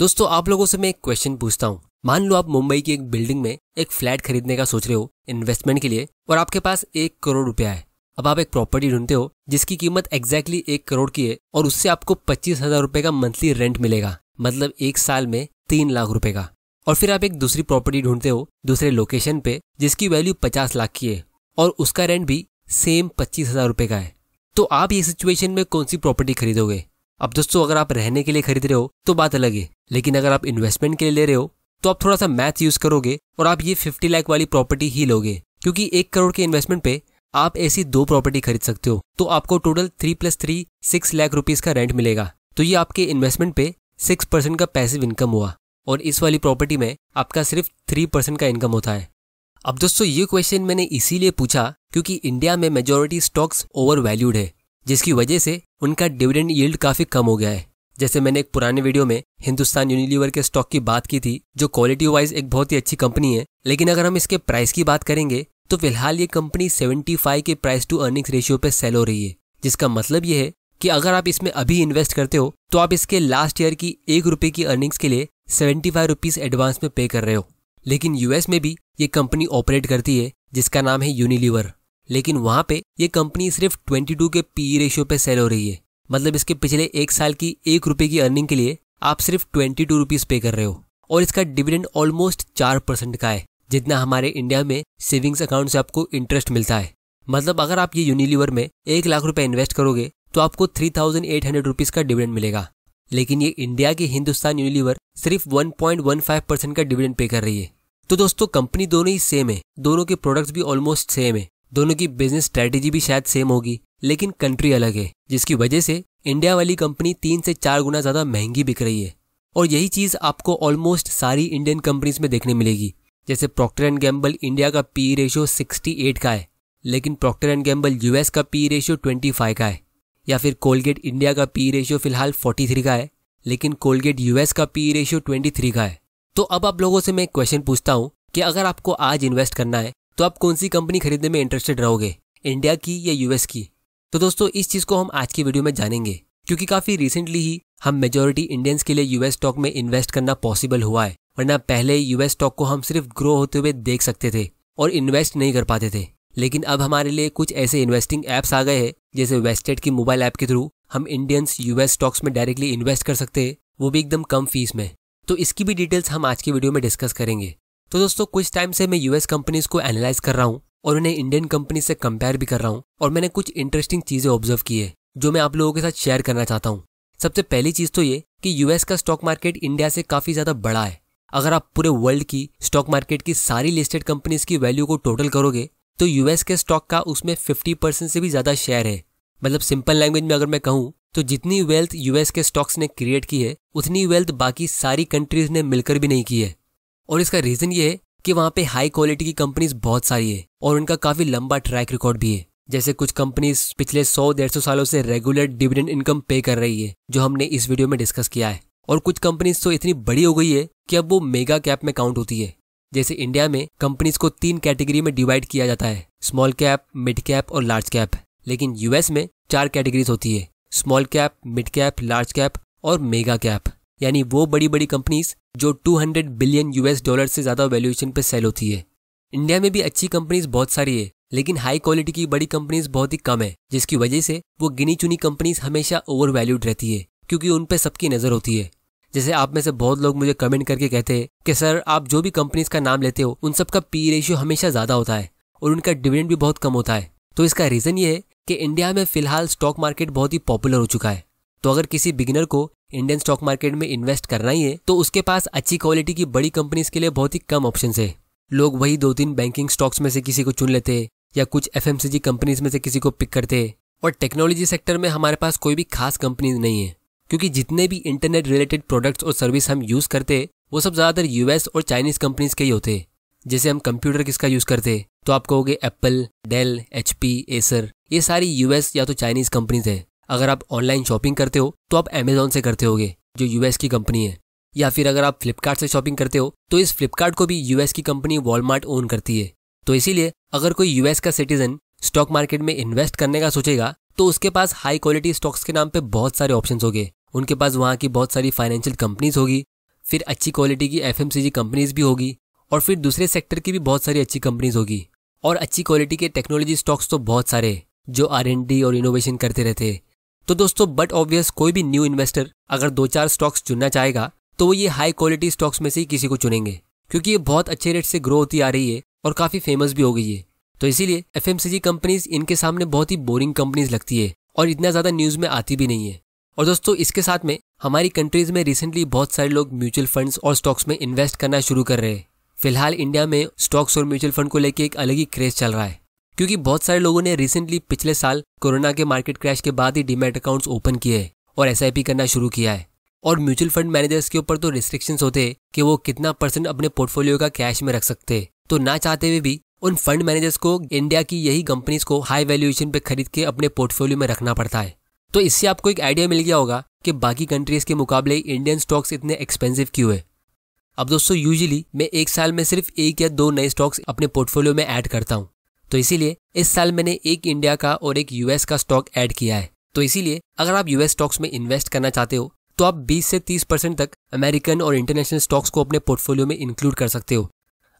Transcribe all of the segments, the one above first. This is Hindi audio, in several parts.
दोस्तों आप लोगों से मैं एक क्वेश्चन पूछता हूँ मान लो आप मुंबई की एक बिल्डिंग में एक फ्लैट खरीदने का सोच रहे हो इन्वेस्टमेंट के लिए और आपके पास एक करोड़ रुपया है अब आप एक प्रॉपर्टी ढूंढते हो जिसकी कीमत एग्जैक्टली एक करोड़ की है और उससे आपको पच्चीस हजार रूपए का मंथली रेंट मिलेगा मतलब एक साल में तीन लाख रूपये का और फिर आप एक दूसरी प्रॉपर्टी ढूंढते हो दूसरे लोकेशन पे जिसकी वैल्यू पचास लाख की है और उसका रेंट भी सेम पच्चीस हजार रूपये का है तो आप ये सिचुएशन में कौन सी प्रॉपर्टी खरीदोगे अब दोस्तों अगर आप रहने के लिए खरीद रहे हो तो बात अलग है लेकिन अगर आप इन्वेस्टमेंट के लिए ले रहे हो तो आप थोड़ा सा मैथ यूज करोगे और आप ये फिफ्टी लाख वाली प्रॉपर्टी ही लोगे क्योंकि एक करोड़ के इन्वेस्टमेंट पे आप ऐसी दो प्रॉपर्टी खरीद सकते हो तो आपको total three plus three six lakh rupees का रेंट मिलेगा तो ये आपके इन्वेस्टमेंट पे सिक्स परसेंट का पैसिव इनकम हुआ और इस वाली प्रॉपर्टी में आपका सिर्फ थ्री परसेंट का इनकम होता है अब दोस्तों ये क्वेश्चन मैंने इसीलिए पूछा क्योंकि इंडिया में मेजोरिटी स्टॉक्स ओवर वैल्यूड है जिसकी वजह से उनका डिविडेंड यील्ड काफी कम हो गया है जैसे मैंने एक पुराने वीडियो में हिंदुस्तान यूनिलीवर के स्टॉक की बात की थी जो क्वालिटी वाइज एक बहुत ही अच्छी कंपनी है लेकिन अगर हम इसके प्राइस की बात करेंगे तो फिलहाल ये कंपनी 75 के प्राइस टू अर्निंग्स रेशियो पे सेल हो रही है जिसका मतलब ये है कि अगर आप इसमें अभी इन्वेस्ट करते हो तो आप इसके लास्ट ईयर की एक रुपए की अर्निंग्स के लिए सेवेंटी फाइव रुपीज एडवांस में पे कर रहे हो लेकिन यूएस में भी ये कंपनी ऑपरेट करती है जिसका नाम है यूनिलीवर लेकिन वहां पे ये कंपनी सिर्फ 22 के पी रेशियो e पे सेल हो रही है मतलब इसके पिछले एक साल की एक रुपए की अर्निंग के लिए आप सिर्फ ट्वेंटी टू रुपीज पे कर रहे हो और इसका डिविडेंड ऑलमोस्ट चार परसेंट का है जितना हमारे इंडिया में सेविंग्स अकाउंट से आपको इंटरेस्ट मिलता है मतलब अगर आप ये यूनिलीवर में एक लाख रुपए इन्वेस्ट करोगे तो आपको three thousand eight hundred rupees का डिविडेंड मिलेगा लेकिन ये इंडिया की हिंदुस्तान यूनिलीवर सिर्फ फाइव परसेंट का डिविडेंड पे कर रही है तो दोस्तों कंपनी दोनों ही सेम है दोनों के प्रोडक्ट्स भी ऑलमोस्ट सेम है दोनों की बिजनेस स्ट्रैटेजी भी शायद सेम होगी लेकिन कंट्री अलग है जिसकी वजह से इंडिया वाली कंपनी तीन से चार गुना ज़्यादा महंगी बिक रही है और यही चीज़ आपको ऑलमोस्ट सारी इंडियन कंपनीज में देखने मिलेगी जैसे प्रॉक्टर एंड गैम्बल इंडिया का पी रेशियो एट का है लेकिन प्रॉक्टर एंड गैम्बल यूएस का पी रेशियो फाइव का है या फिर कोलगेट इंडिया का पी रेशियो e फिलहाल फोर्टी थ्री का है लेकिन कोलगेट यूएस का पी रेशियो ट्वेंटी थ्री का है तो अब आप लोगों से मैं क्वेश्चन पूछता हूँ कि अगर आपको आज इन्वेस्ट करना है तो आप कौन सी कंपनी खरीदने में इंटरेस्टेड रहोगे इंडिया की या यूएस की तो दोस्तों इस चीज़ को हम आज की वीडियो में जानेंगे क्योंकि काफ़ी रिसेंटली ही हम मेजोरिटी इंडियंस के लिए यूएस स्टॉक में इन्वेस्ट करना पॉसिबल हुआ है वरना पहले यूएस स्टॉक को हम सिर्फ ग्रो होते हुए देख सकते थे और इन्वेस्ट नहीं कर पाते थे लेकिन अब हमारे लिए कुछ ऐसे इन्वेस्टिंग एप्स आ गए हैं जैसे वेस्टेड की मोबाइल ऐप के थ्रू हम इंडियंस यूएस स्टॉक्स में डायरेक्टली इन्वेस्ट कर सकते हैं वो भी एकदम कम फीस में तो इसकी भी डिटेल्स हम आज की वीडियो में डिस्कस करेंगे तो दोस्तों कुछ टाइम से मैं यूएस कंपनीज को एनालाइज कर रहा हूँ और उन्हें इंडियन कंपनी से कंपेयर भी कर रहा हूँ और मैंने कुछ इंटरेस्टिंग चीजें ऑब्जर्व की है जो मैं आप लोगों के साथ शेयर करना चाहता हूँ सबसे पहली चीज तो ये कि यूएस का स्टॉक मार्केट इंडिया से काफी ज्यादा बड़ा है अगर आप पूरे वर्ल्ड की स्टॉक मार्केट की सारी लिस्टेड कंपनीज की वैल्यू को टोटल करोगे तो यूएस के स्टॉक का उसमें फिफ्टी परसेंट से भी ज्यादा शेयर है मतलब सिंपल लैंग्वेज में अगर मैं कहूँ तो जितनी वेल्थ यूएस के स्टॉक्स ने क्रिएट की है उतनी वेल्थ बाकी सारी कंट्रीज ने मिलकर भी नहीं की है और इसका रीजन ये है कि वहाँ पे हाई क्वालिटी की कंपनीज बहुत सारी है और उनका काफी लंबा ट्रैक रिकॉर्ड भी है जैसे कुछ कंपनीज पिछले सौ डेढ़ सौ सालों से रेगुलर डिविडेंड इनकम पे कर रही है जो हमने इस वीडियो में डिस्कस किया है और कुछ कंपनीज तो इतनी बड़ी हो गई है कि अब वो मेगा कैप में काउंट होती है जैसे इंडिया में कंपनीज को तीन कैटेगरी में डिवाइड किया जाता है स्मॉल कैप मिड कैप और लार्ज कैप लेकिन यूएस में चार कैटेगरीज होती है small cap mid cap large cap और मेगा कैप यानी वो बड़ी बड़ी कंपनीज जो 200 बिलियन यूएस डॉलर से ज़्यादा वैल्यूएशन पर सेल होती है इंडिया में भी अच्छी कंपनीज बहुत सारी है लेकिन हाई क्वालिटी की बड़ी कंपनीज बहुत ही कम है जिसकी वजह से वो गिनी चुनी कंपनीज हमेशा ओवर वैल्यूड रहती है क्योंकि उन पर सबकी नज़र होती है जैसे आप में से बहुत लोग मुझे कमेंट करके कहते हैं कि सर आप जो भी कंपनीज का नाम लेते हो उन सबका पी रेशियो हमेशा ज़्यादा होता है और उनका डिविडेंड भी बहुत कम होता है तो इसका रीज़न ये है कि इंडिया में फिलहाल स्टॉक मार्केट बहुत ही पॉपुलर हो चुका है तो अगर किसी बिगिनर को इंडियन स्टॉक मार्केट में इन्वेस्ट करना ही है तो उसके पास अच्छी क्वालिटी की बड़ी कंपनीज के लिए बहुत ही कम ऑप्शन है लोग वही दो तीन बैंकिंग स्टॉक्स में से किसी को चुन लेते या कुछ एफ कंपनीज में से किसी को पिक करते और टेक्नोलॉजी सेक्टर में हमारे पास कोई भी खास कंपनीज नहीं है क्योंकि जितने भी इंटरनेट रिलेटेड प्रोडक्ट्स और सर्विस हम यूज करते वो सब ज्यादातर यूएस और चाइनीज कंपनीज के ही होते जैसे हम कंप्यूटर किसका यूज करते तो आप कहोगे Apple Dell H P Acer ये सारी यूएस या तो चाइनीज कंपनीज है अगर आप ऑनलाइन शॉपिंग करते हो तो आप अमेजोन से करते होगे जो यूएस की कंपनी है या फिर अगर आप फ्लिपकार्ट से शॉपिंग करते हो तो इस फ्लिपकार्ट को भी यूएस की कंपनी वॉलमार्ट ओन करती है तो इसीलिए अगर कोई यूएस का सिटीजन स्टॉक मार्केट में इन्वेस्ट करने का सोचेगा तो उसके पास हाई क्वालिटी स्टॉक्स के नाम पे बहुत सारे ऑप्शंस होंगे उनके पास वहाँ की बहुत सारी फाइनेंशियल कंपनीज होगी फिर अच्छी क्वालिटी की एफ कंपनीज भी होगी और फिर दूसरे सेक्टर की भी बहुत सारी अच्छी कंपनीज होगी और अच्छी क्वालिटी के टेक्नोलॉजी स्टॉक्स तो बहुत सारे जो आर और इनोवेशन करते रहते हैं तो दोस्तों बट ऑब्वियस कोई भी न्यू इन्वेस्टर अगर दो चार स्टॉक्स चुनना चाहेगा तो वो ये हाई क्वालिटी स्टॉक्स में से ही किसी को चुनेंगे क्योंकि ये बहुत अच्छे रेट से ग्रो होती आ रही है और काफी फेमस भी हो गई है तो इसीलिए एफ कंपनीज इनके सामने बहुत ही बोरिंग कंपनीज लगती है और इतना ज्यादा न्यूज में आती भी नहीं है और दोस्तों इसके साथ में हमारी कंट्रीज में रिसेंटली बहुत सारे लोग म्यूचुअल फंड्स और स्टॉक्स में इन्वेस्ट करना शुरू कर रहे हैं फिलहाल इंडिया में स्टॉक्स और म्यूचुअल फंड को लेकर एक अलग ही क्रेज चल रहा है क्योंकि बहुत सारे लोगों ने रिसेंटली पिछले साल कोरोना के मार्केट क्रैश के बाद ही डीमेट अकाउंट्स ओपन किए और एस करना शुरू किया है और म्यूचुअल फंड मैनेजर्स के ऊपर तो रिस्ट्रिक्शंस होते कि वो कितना परसेंट अपने पोर्टफोलियो का कैश में रख सकते तो ना चाहते हुए भी उन फंड मैनेजर्स को इंडिया की यही कंपनीज को हाई वैल्यूएशन पे खरीद के अपने पोर्टफोलियो में रखना पड़ता है तो इससे आपको एक आइडिया मिल गया होगा कि बाकी कंट्रीज के मुकाबले इंडियन स्टॉक्स इतने एक्सपेंसिव क्यों है अब दोस्तों यूजली मैं एक साल में सिर्फ एक या दो नए स्टॉक्स अपने पोर्टफोलियो में ऐड करता हूँ तो इसीलिए इस साल मैंने एक इंडिया का और एक यूएस का स्टॉक ऐड किया है तो इसीलिए अगर आप यूएस स्टॉक्स में इन्वेस्ट करना चाहते हो तो आप 20 से 30 परसेंट तक अमेरिकन और इंटरनेशनल स्टॉक्स को अपने पोर्टफोलियो में इंक्लूड कर सकते हो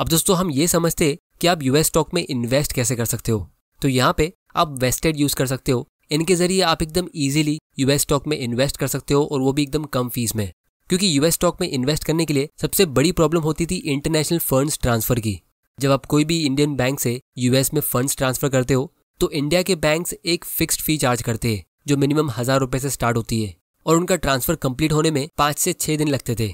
अब दोस्तों हम ये समझते हैं कि आप यूएस स्टॉक में इन्वेस्ट कैसे कर सकते हो तो यहाँ पे आप वेस्टेड यूज कर सकते हो इनके जरिए आप एकदम इजीली यूएस स्टॉक में इन्वेस्ट कर सकते हो और वो भी एकदम कम फीस में क्योंकि यूएस स्टॉक में इन्वेस्ट करने के लिए सबसे बड़ी प्रॉब्लम होती थी इंटरनेशनल फंड्स ट्रांसफर की जब आप कोई भी इंडियन बैंक से यूएस में फंड्स ट्रांसफर करते हो तो इंडिया के बैंक एक फिक्स्ड फी चार्ज करते हैं जो मिनिमम हजार रुपए से स्टार्ट होती है और उनका ट्रांसफर कंप्लीट होने में पाँच से छह दिन लगते थे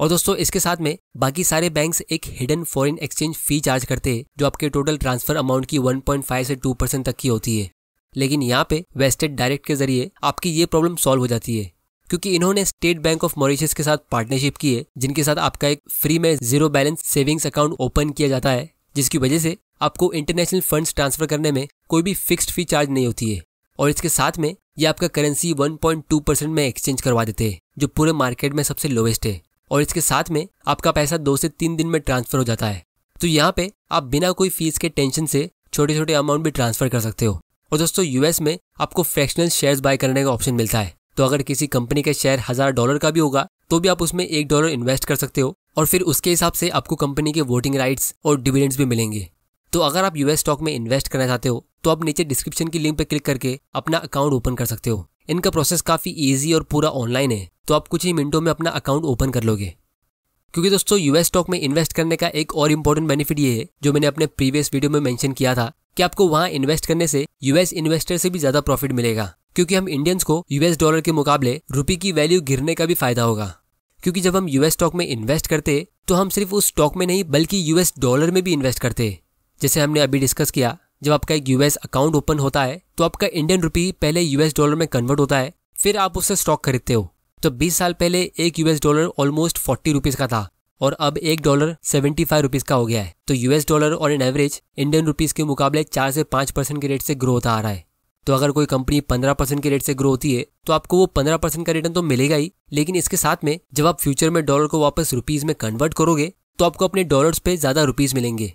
और दोस्तों इसके साथ में बाकी सारे बैंक्स एक hidden foreign exchange fee charge करते हैं जो आपके टोटल ट्रांसफर अमाउंट की 1.5 से 2 परसेंट तक की होती है लेकिन यहाँ पे वेस्टेड डायरेक्ट के जरिए आपकी ये प्रॉब्लम सॉल्व हो जाती है क्योंकि इन्होंने स्टेट बैंक ऑफ मॉरिशस के साथ पार्टनरशिप की है जिनके साथ आपका एक फ्री में zero balance savings account open किया जाता है जिसकी वजह से आपको इंटरनेशनल फंड्स ट्रांसफर करने में कोई भी फिक्स्ड फी चार्ज नहीं होती है और इसके साथ में ये आपका करेंसी 1.2 परसेंट में एक्सचेंज करवा देते हैं जो पूरे मार्केट में सबसे लोवेस्ट है और इसके साथ में आपका पैसा दो से तीन दिन में ट्रांसफर हो जाता है तो यहाँ पे आप बिना कोई फीस के टेंशन से छोटे छोटे अमाउंट भी ट्रांसफर कर सकते हो और दोस्तों यूएस में आपको फ्रैक्शनल शेयर्स बाय करने का ऑप्शन मिलता है तो अगर किसी कंपनी का शेयर हजार डॉलर का भी होगा तो भी आप उसमें एक डॉलर इन्वेस्ट कर सकते हो और फिर उसके हिसाब से आपको कंपनी के वोटिंग राइट्स और डिविडेंड्स भी मिलेंगे तो अगर आप यूएस स्टॉक में इन्वेस्ट करना चाहते हो तो आप नीचे डिस्क्रिप्शन की लिंक पर क्लिक करके अपना अकाउंट ओपन कर सकते हो इनका प्रोसेस काफी ईजी और पूरा ऑनलाइन है तो आप कुछ ही मिनटों में अपना अकाउंट ओपन कर लोगे क्योंकि दोस्तों यूएस स्टॉक में इन्वेस्ट करने का एक और इम्पोर्टेंट बेनिफिट ये है जो मैंने अपने प्रीवियस वीडियो में मेंशन किया था कि आपको वहां इन्वेस्ट करने से यूएस इन्वेस्टर से भी ज्यादा प्रॉफिट मिलेगा क्योंकि हम इंडियंस को यूएस डॉलर के मुकाबले रुपी की वैल्यू गिरने का भी फायदा होगा क्योंकि जब हम यूएस स्टॉक में इन्वेस्ट करते तो हम सिर्फ उस स्टॉक में नहीं बल्कि यूएस डॉलर में भी इन्वेस्ट करते जैसे हमने अभी डिस्कस किया जब आपका एक यूएस अकाउंट ओपन होता है तो आपका इंडियन रुपी पहले यूएस डॉलर में कन्वर्ट होता है फिर आप उससे स्टॉक खरीदते हो तो 20 साल पहले एक US dollar almost forty rupees का था और अब एक डॉलर सेवेंटी फाइव रुपीज का हो गया है तो यूएस डॉलर और इन एवरेज इंडियन रुपीज के मुकाबले चार से पांच परसेंट के रेट से ग्रो होता आ रहा है तो अगर कोई कंपनी पंद्रह परसेंट के रेट से ग्रो होती है तो आपको वो पंद्रह परसेंट का रिटर्न तो मिलेगा ही लेकिन इसके साथ में जब आप फ्यूचर में डॉलर को वापस रुपीज में कन्वर्ट करोगे तो आपको अपने डॉलर पे ज्यादा रुपीज मिलेंगे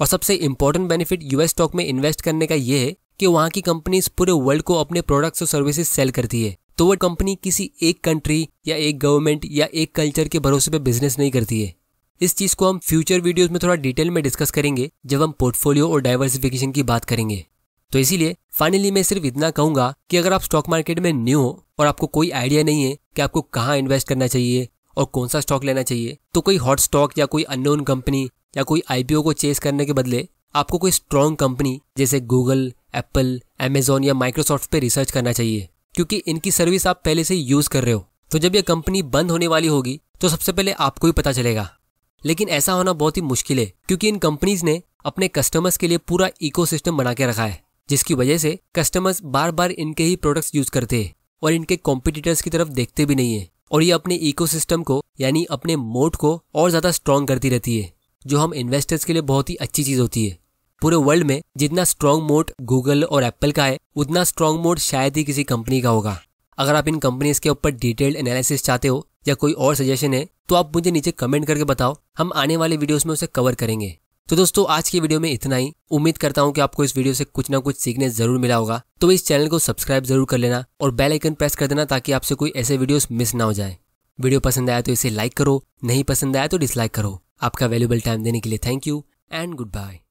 और सबसे इंपॉर्टेंट बेनिफिट यूएस स्टॉक में इन्वेस्ट करने का ये है कि वहां की कंपनीज पूरे वर्ल्ड को अपने प्रोडक्ट्स और सर्विसेज सेल करती है तो वो कंपनी किसी एक कंट्री या एक गवर्नमेंट या एक कल्चर के भरोसे पे बिजनेस नहीं करती है इस चीज को हम फ्यूचर वीडियोस में थोड़ा डिटेल में डिस्कस करेंगे जब हम पोर्टफोलियो और डाइवर्सिफिकेशन की बात करेंगे तो इसीलिए फाइनली मैं सिर्फ इतना कहूंगा कि अगर आप स्टॉक मार्केट में न्यू हो और आपको कोई आइडिया नहीं है कि आपको कहाँ इन्वेस्ट करना चाहिए और कौन सा स्टॉक लेना चाहिए तो कोई हॉट स्टॉक या कोई अननोन कंपनी या कोई आईपीओ को चेस करने के बदले आपको कोई स्ट्रॉन्ग कंपनी जैसे गूगल एप्पल एमेजोन या माइक्रोसॉफ्ट पे रिसर्च करना चाहिए क्योंकि इनकी सर्विस आप पहले से यूज कर रहे हो तो जब यह कंपनी बंद होने वाली होगी तो सबसे पहले आपको ही पता चलेगा लेकिन ऐसा होना बहुत ही मुश्किल है क्योंकि इन कंपनीज ने अपने कस्टमर्स के लिए पूरा इकोसिस्टम बना के रखा है जिसकी वजह से कस्टमर्स बार बार इनके ही प्रोडक्ट्स यूज करते हैं और इनके कॉम्पिटिटर्स की तरफ देखते भी नहीं है और ये अपने इकोसिस्टम को यानी अपने मोट को और ज्यादा स्ट्रॉन्ग करती रहती है जो हम इन्वेस्टर्स के लिए बहुत ही अच्छी चीज होती है पूरे वर्ल्ड में जितना स्ट्रॉन्ग मोड गूगल और एप्पल का है उतना स्ट्रॉन्ग मोड शायद ही किसी कंपनी का होगा अगर आप इन कंपनीज के ऊपर डिटेल्ड एनालिसिस चाहते हो या कोई और सजेशन है तो आप मुझे नीचे कमेंट करके बताओ हम आने वाले वीडियोस में उसे कवर करेंगे तो दोस्तों आज की वीडियो में इतना ही उम्मीद करता हूँ कि आपको इस वीडियो से कुछ ना कुछ सीखने जरूर मिला होगा तो इस चैनल को सब्सक्राइब जरूर कर लेना और बेल आइकन प्रेस कर देना ताकि आपसे कोई ऐसे वीडियोस मिस ना हो जाए वीडियो पसंद आया तो इसे लाइक करो नहीं पसंद आया तो डिसलाइक करो आपका वैल्यूबल टाइम देने के लिए thank you and good bye